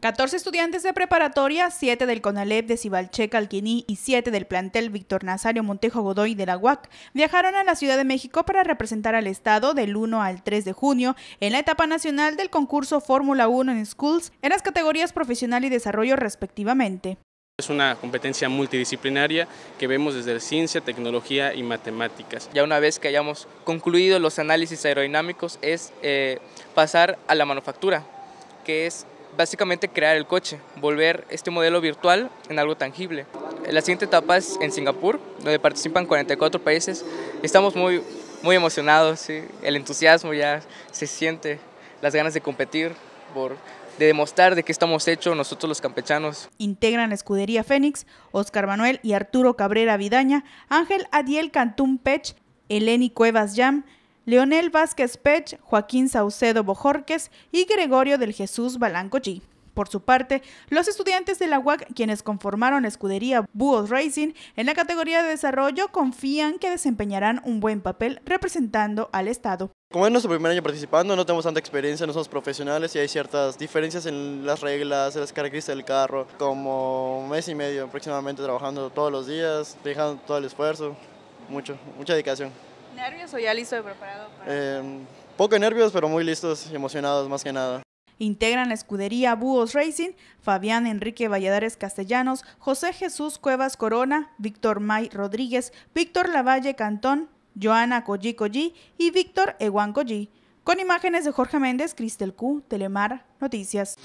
14 estudiantes de preparatoria, 7 del CONALEP de cibalche Calquiní y 7 del plantel Víctor Nazario Montejo Godoy de la UAC viajaron a la Ciudad de México para representar al Estado del 1 al 3 de junio en la etapa nacional del concurso Fórmula 1 en Schools en las categorías profesional y desarrollo respectivamente. Es una competencia multidisciplinaria que vemos desde ciencia, tecnología y matemáticas. Ya una vez que hayamos concluido los análisis aerodinámicos es eh, pasar a la manufactura, que es básicamente crear el coche, volver este modelo virtual en algo tangible. La siguiente etapa es en Singapur, donde participan 44 países. Estamos muy, muy emocionados, el entusiasmo ya se siente, las ganas de competir, por, de demostrar de qué estamos hechos nosotros los campechanos. Integran Escudería Fénix, Oscar Manuel y Arturo Cabrera Vidaña, Ángel Adiel Cantún Pech, Eleni Cuevas Yam, Leonel Vázquez Pech, Joaquín Saucedo Bojorques y Gregorio del Jesús Balancochi. Por su parte, los estudiantes de la UAC, quienes conformaron la escudería Búhos Racing en la categoría de desarrollo, confían que desempeñarán un buen papel representando al Estado. Como es nuestro primer año participando, no tenemos tanta experiencia, no somos profesionales y hay ciertas diferencias en las reglas, en las características del carro, como un mes y medio aproximadamente trabajando todos los días, dejando todo el esfuerzo, mucho, mucha dedicación. ¿Nervios o ya listo y preparado? Para... Eh, poco nervios, pero muy listos, y emocionados más que nada. Integran la escudería Búhos Racing, Fabián Enrique Valladares Castellanos, José Jesús Cuevas Corona, Víctor May Rodríguez, Víctor Lavalle Cantón, Joana Collí Collí y Víctor Eguan Collí. Con imágenes de Jorge Méndez, Cristel Q, Telemar, Noticias.